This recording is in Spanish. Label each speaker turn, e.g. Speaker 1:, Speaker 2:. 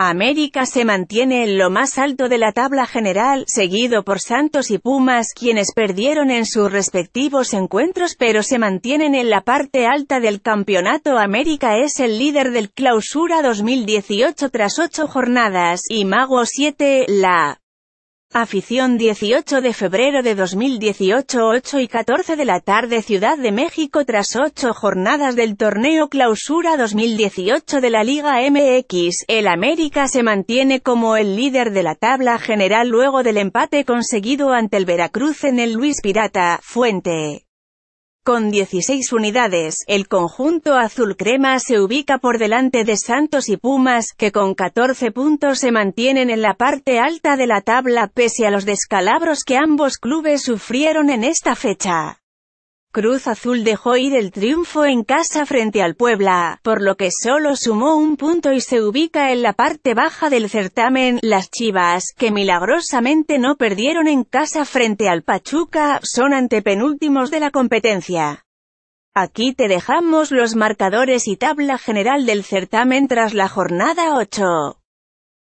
Speaker 1: América se mantiene en lo más alto de la tabla general, seguido por Santos y Pumas quienes perdieron en sus respectivos encuentros pero se mantienen en la parte alta del campeonato. América es el líder del clausura 2018 tras ocho jornadas, y Mago 7, la Afición 18 de febrero de 2018 8 y 14 de la tarde Ciudad de México Tras 8 jornadas del torneo clausura 2018 de la Liga MX, el América se mantiene como el líder de la tabla general luego del empate conseguido ante el Veracruz en el Luis Pirata, Fuente. Con 16 unidades, el conjunto azul crema se ubica por delante de Santos y Pumas, que con 14 puntos se mantienen en la parte alta de la tabla pese a los descalabros que ambos clubes sufrieron en esta fecha. Cruz Azul dejó ir el triunfo en casa frente al Puebla, por lo que solo sumó un punto y se ubica en la parte baja del certamen. Las Chivas, que milagrosamente no perdieron en casa frente al Pachuca, son antepenúltimos de la competencia. Aquí te dejamos los marcadores y tabla general del certamen tras la jornada 8.